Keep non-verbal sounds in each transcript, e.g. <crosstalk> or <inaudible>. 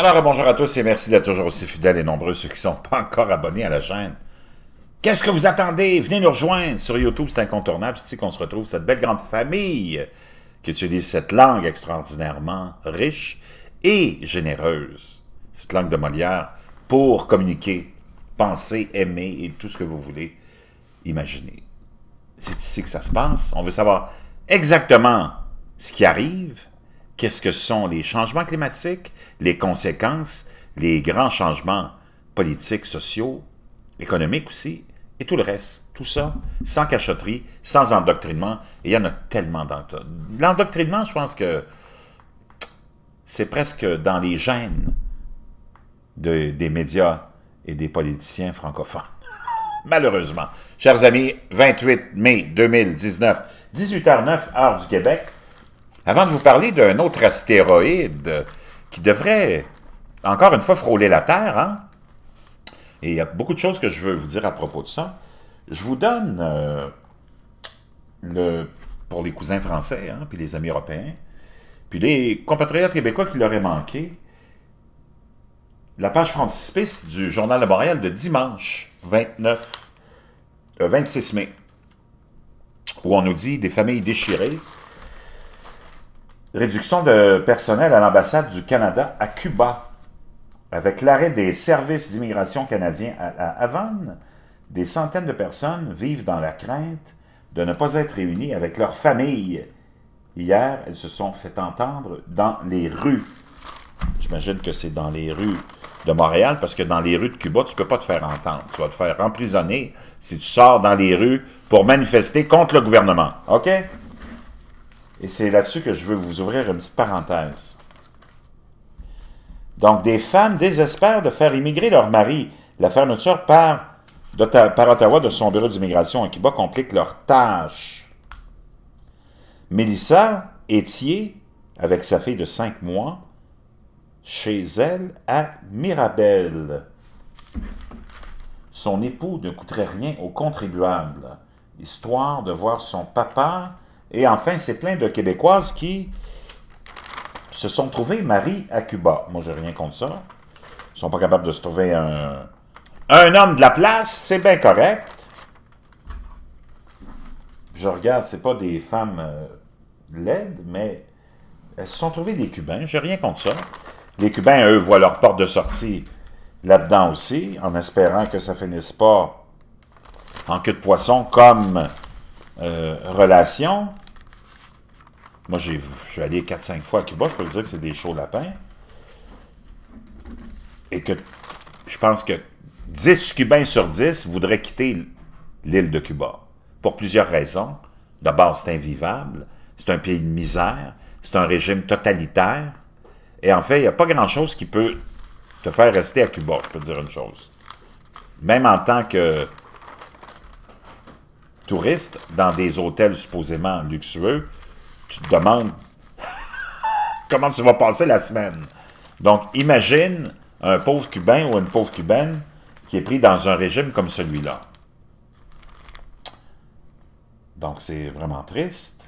Alors, euh, bonjour à tous et merci d'être toujours aussi fidèles et nombreux ceux qui ne sont <laughs> pas encore abonnés à la chaîne. Qu'est-ce que vous attendez? Venez nous rejoindre sur YouTube, c'est incontournable. C'est qu'on se retrouve, cette belle grande famille qui utilise cette langue extraordinairement riche et généreuse, cette langue de Molière, pour communiquer, penser, aimer et tout ce que vous voulez imaginer. C'est ici que ça se passe. On veut savoir exactement ce qui arrive qu'est-ce que sont les changements climatiques, les conséquences, les grands changements politiques, sociaux, économiques aussi, et tout le reste. Tout ça, sans cachotterie, sans endoctrinement. Et il y en a tellement dans L'endoctrinement, je pense que c'est presque dans les gènes des médias et des politiciens francophones. <laughs> Malheureusement. Chers amis, 28 mai 2019, 18h09, heure du Québec. Avant de vous parler d'un autre astéroïde qui devrait, encore une fois, frôler la Terre, hein, et il y a beaucoup de choses que je veux vous dire à propos de ça, je vous donne, euh, le, pour les cousins français, hein, puis les amis européens, puis les compatriotes québécois qui l'auraient manqué, la page frontispice du Journal de Montréal de dimanche 29, 26 euh, mai, où on nous dit des familles déchirées, Réduction de personnel à l'ambassade du Canada à Cuba. Avec l'arrêt des services d'immigration canadiens à, Havane, des centaines de personnes vivent dans la crainte de ne pas être réunies avec leur famille. Hier, elles se sont fait entendre dans les rues. J'imagine que c'est dans les rues de Montréal, parce que dans les rues de Cuba, tu ne peux pas te faire entendre. Tu vas te faire emprisonner si tu sors dans les rues pour manifester contre le gouvernement. OK? Et c'est là-dessus que je veux vous ouvrir une petite parenthèse. Donc, des femmes désespèrent de faire immigrer leur mari. La fermeture par, par Ottawa de son bureau d'immigration à Cuba complique leur tâche. Mélissa Étier, avec sa fille de 5 mois, chez elle à Mirabel. Son époux ne coûterait rien aux contribuables, histoire de voir son papa et enfin, c'est plein de Québécoises qui se sont trouvées mariées à Cuba. Moi, n'ai rien contre ça. Ils sont pas capables de se trouver un, un homme de la place, c'est bien correct. Je regarde, c'est pas des femmes euh, laides, mais elles se sont trouvées des Cubains. Je n'ai rien contre ça. Les Cubains, eux, voient leur porte de sortie là-dedans aussi, en espérant que ça finisse pas en queue de poisson comme euh, relation, moi, je suis allé 4-5 fois à Cuba, je peux vous dire que c'est des chauds lapins. Et que je pense que 10 Cubains sur 10 voudraient quitter l'île de Cuba. Pour plusieurs raisons. D'abord, c'est invivable. C'est un pays de misère. C'est un régime totalitaire. Et en fait, il n'y a pas grand-chose qui peut te faire rester à Cuba, je peux te dire une chose. Même en tant que touristes dans des hôtels supposément luxueux, tu te demandes <laughs> comment tu vas passer la semaine. Donc, imagine un pauvre Cubain ou une pauvre Cubaine qui est pris dans un régime comme celui-là. Donc, c'est vraiment triste.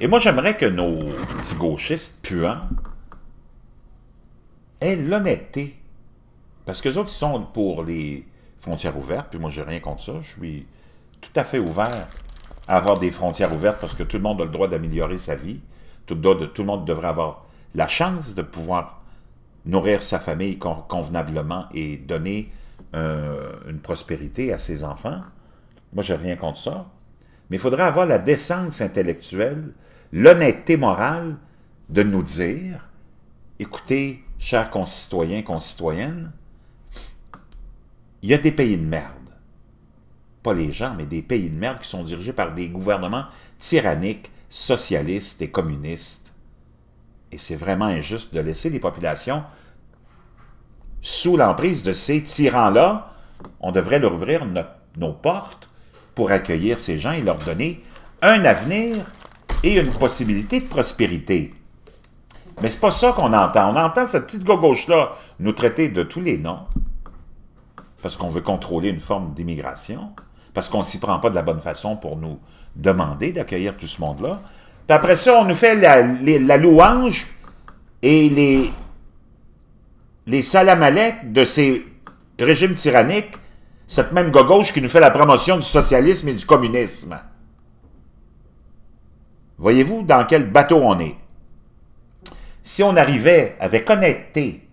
Et moi, j'aimerais que nos petits gauchistes puants aient l'honnêteté. Parce que les autres, ils sont pour les frontières ouvertes, puis moi, j'ai rien contre ça. Je suis tout à fait ouvert à avoir des frontières ouvertes parce que tout le monde a le droit d'améliorer sa vie. Tout, tout, le monde devrait avoir la chance de pouvoir nourrir sa famille convenablement et donner euh, une prospérité à ses enfants. Moi, j'ai rien contre ça. Mais il faudrait avoir la décence intellectuelle, l'honnêteté morale de nous dire, écoutez, chers concitoyens, concitoyennes, il y a des pays de merde pas les gens, mais des pays de merde qui sont dirigés par des gouvernements tyranniques, socialistes et communistes. Et c'est vraiment injuste de laisser les populations sous l'emprise de ces tyrans-là. On devrait leur ouvrir nos portes pour accueillir ces gens et leur donner un avenir et une possibilité de prospérité. Mais c'est pas ça qu'on entend. On entend cette petite gauche-là nous traiter de tous les noms, parce qu'on veut contrôler une forme d'immigration parce qu'on ne s'y prend pas de la bonne façon pour nous demander d'accueillir tout ce monde-là. Puis après ça, on nous fait la, louange et les, les de ces régimes tyranniques, cette même gauche qui nous fait la promotion du socialisme et du communisme. Voyez-vous dans quel bateau on est? Si on arrivait avec honnêteté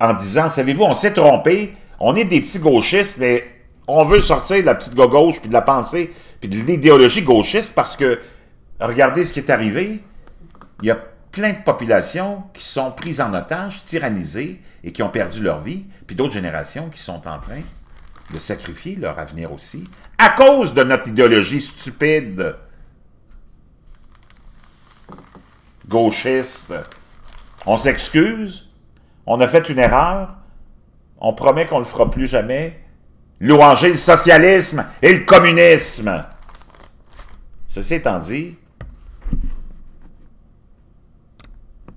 en disant, savez-vous, on s'est trompé, on est des petits gauchistes, mais on veut sortir de la petite gauche, puis de la pensée, puis de l'idéologie gauchiste, parce que, regardez ce qui est arrivé, il y a plein de populations qui sont prises en otage, tyrannisées, et qui ont perdu leur vie, puis d'autres générations qui sont en train de sacrifier leur avenir aussi, à cause de notre idéologie stupide, gauchiste. On s'excuse, on a fait une erreur, on promet qu'on ne le fera plus jamais, louanger le socialisme et le communisme. Ceci étant dit,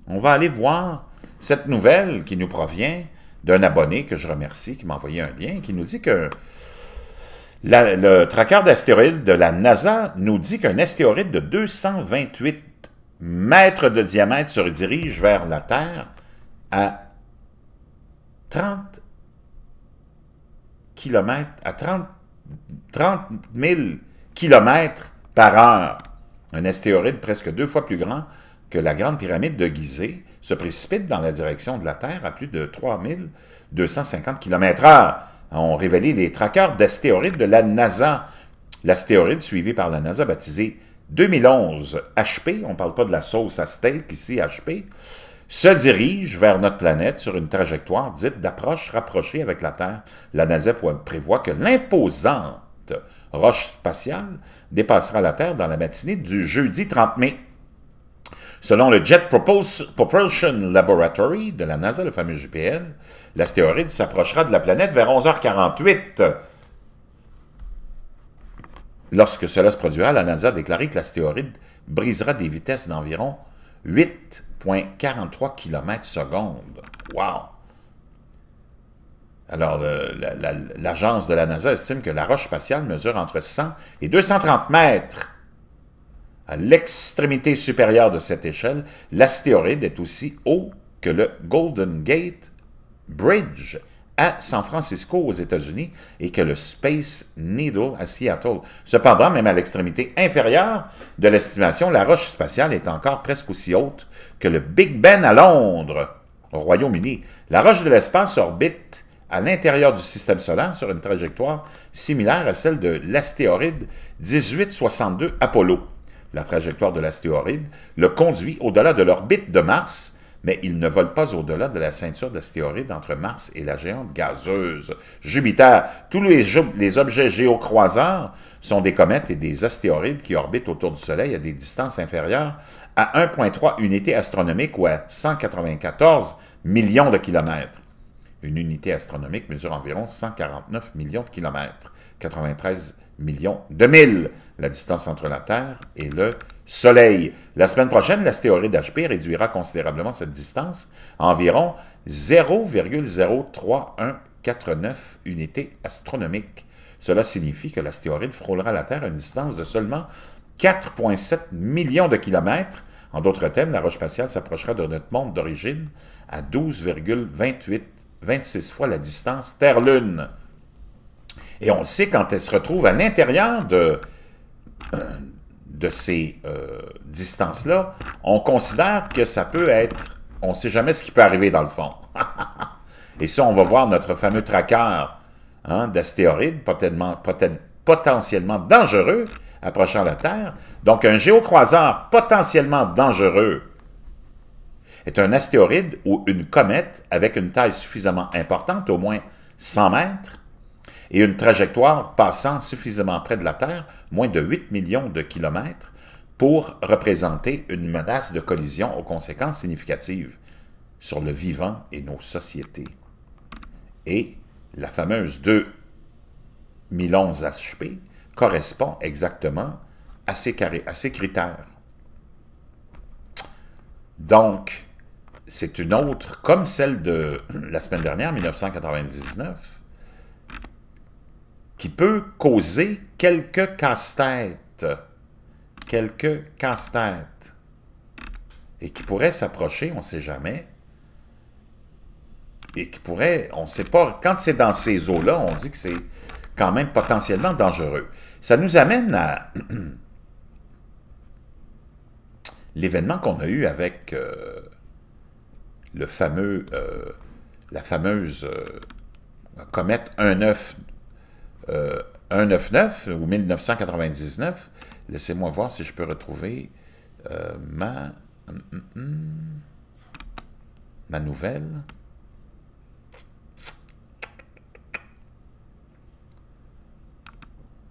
on va aller voir cette nouvelle qui nous provient d'un abonné que je remercie, qui m'a envoyé un lien, qui nous dit que le traqueur d'astéroïdes de la NASA nous dit qu'un astéroïde de 228 mètres de diamètre se dirige vers la Terre à 30 à 30, 000 km par heure. Un astéroïde presque deux fois plus grand que la Grande Pyramide de Gizeh se précipite dans la direction de la Terre à plus de 3250 km h Ont révélé les traqueurs d'astéroïdes de la NASA. L'astéroïde suivi par la NASA baptisé 2011 HP, on ne parle pas de la sauce à steak ici, HP, se dirige vers notre planète sur une trajectoire dite d'approche rapprochée avec la Terre. La NASA prévoit que l'imposante roche spatiale dépassera la Terre dans la matinée du jeudi 30 mai. Selon le Jet Propulsion Laboratory de la NASA, le fameux JPL, l'astéroïde s'approchera de la planète vers 11h48. Lorsque cela se produira, la NASA a déclaré que l'astéroïde brisera des vitesses d'environ 8,43 km secondes. Wow! Alors, l'agence de la NASA estime que la roche spatiale mesure entre 100 et 230 mètres. À l'extrémité supérieure de cette échelle, l'astéroïde est aussi haut que le Golden Gate Bridge, à San Francisco, aux États-Unis, et que le Space Needle à Seattle. Cependant, même à l'extrémité inférieure de l'estimation, la roche spatiale est encore presque aussi haute que le Big Ben à Londres, au Royaume-Uni. La roche de l'espace orbite à l'intérieur du système solaire sur une trajectoire similaire à celle de l'astéroïde 1862 Apollo. La trajectoire de l'astéroïde le conduit au-delà de l'orbite de Mars, mais ils ne volent pas au-delà de la ceinture d'astéroïdes entre Mars et la géante gazeuse Jupiter. Tous les, objets géocroiseurs sont des comètes et des astéroïdes qui orbitent autour du Soleil à des distances inférieures à 1,3 unités astronomiques ou à 194 millions de kilomètres. Une unité astronomique mesure environ 149 millions de kilomètres, 93 millions de milles, la distance entre la Terre et le Soleil. La semaine prochaine, l'astéroïde HP réduira considérablement cette distance à environ 0,03149 unités astronomiques. Cela signifie que l'astéroïde frôlera la Terre à une distance de seulement 4,7 millions de kilomètres. En d'autres termes, la roche spatiale s'approchera de notre monde d'origine à 26 fois la distance Terre-Lune. Et on sait quand elle se retrouve à l'intérieur de, euh, de ces euh, distances-là, on considère que ça peut être... On ne sait jamais ce qui peut arriver dans le fond. <laughs> Et ça, on va voir notre fameux tracker hein, d'astéroïdes potentiellement, potentiellement dangereux approchant la Terre. Donc, un géocroiseur potentiellement dangereux est un astéroïde ou une comète avec une taille suffisamment importante, au moins 100 mètres, et une trajectoire passant suffisamment près de la Terre, moins de 8 millions de kilomètres, pour représenter une menace de collision aux conséquences significatives sur le vivant et nos sociétés. Et la fameuse 2011 HP correspond exactement à ces, à ces critères. Donc, c'est une autre, comme celle de la semaine dernière, 1999, qui peut causer quelques casse-têtes. Quelques casse-têtes. Et qui pourrait s'approcher, on ne sait jamais. Et qui pourrait, on ne sait pas, quand c'est dans ces eaux-là, on dit que c'est quand même potentiellement dangereux. Ça nous amène à <clears throat> l'événement qu'on a eu avec euh, le fameux, euh, la fameuse euh, comète comète euh, 199 ou 1999. Laissez-moi voir si je peux retrouver euh, ma, hum, hum, hum, ma nouvelle.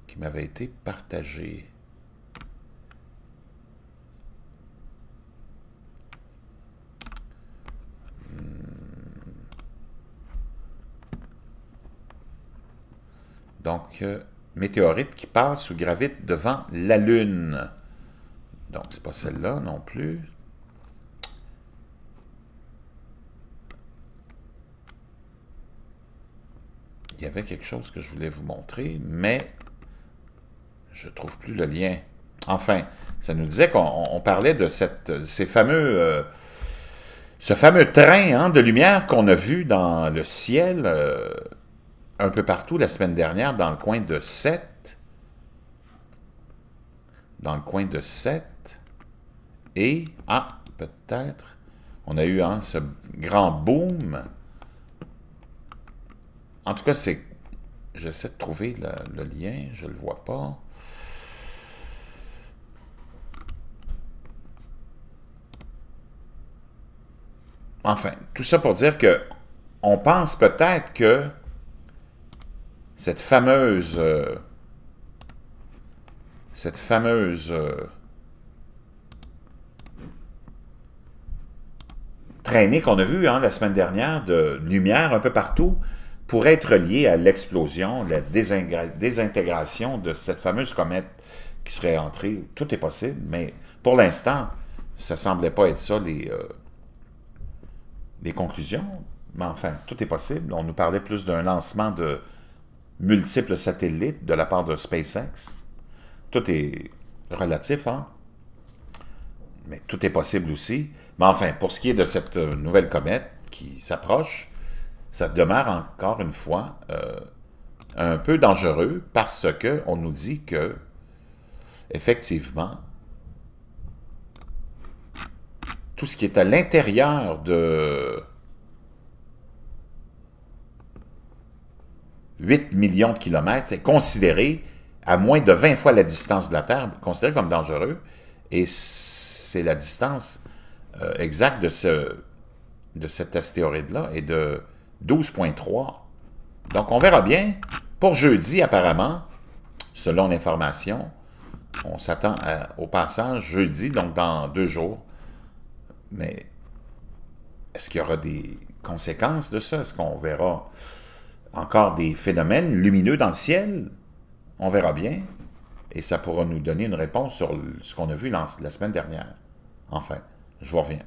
qui m'avait été partagée. Donc, euh, météorite qui passe ou gravite devant la Lune. Donc, c'est pas celle-là non plus. Il y avait quelque chose que je voulais vous montrer, mais je ne trouve plus le lien. Enfin, ça nous disait qu'on parlait de cette, ces fameux, euh, ce fameux train hein, de lumière qu'on a vu dans le ciel. Euh, un peu partout la semaine dernière dans le coin de 7. Dans le coin de 7. Et, ah, peut-être, on a eu hein, ce grand boom. En tout cas, c'est... J'essaie de trouver le, le, lien, je le vois pas. Enfin, tout ça pour dire que on pense peut-être que cette fameuse... Euh, cette fameuse... Euh, traînée qu'on a vue hein, la semaine dernière de lumière un peu partout pourrait être liée à l'explosion, la désintégration de cette fameuse comète qui serait entrée. Tout est possible, mais pour l'instant, ça ne semblait pas être ça euh, les conclusions. Mais enfin, tout est possible. On nous parlait plus d'un lancement de multiples satellites de la part de SpaceX. Tout est relatif, hein? Mais tout est possible aussi. Mais enfin, pour ce qui est de cette euh, nouvelle comète qui s'approche, ça demeure encore une fois euh, un peu dangereux parce qu'on nous dit que, effectivement, tout ce qui est à l'intérieur de 8 millions de kilomètres, c'est considéré à moins de 20 fois la distance de la Terre, considéré comme dangereux, et c'est la distance euh, exacte de, ce, de cet astéroïde-là et de 12,3. Donc on verra bien. Pour jeudi, apparemment, selon l'information, on s'attend au passage jeudi, donc dans deux jours. Mais est-ce qu'il y aura des conséquences de ça? Est-ce qu'on verra encore des phénomènes lumineux dans le ciel? On verra bien. Et ça pourra nous donner une réponse sur ce qu'on a vu la semaine dernière. Enfin, je reviens.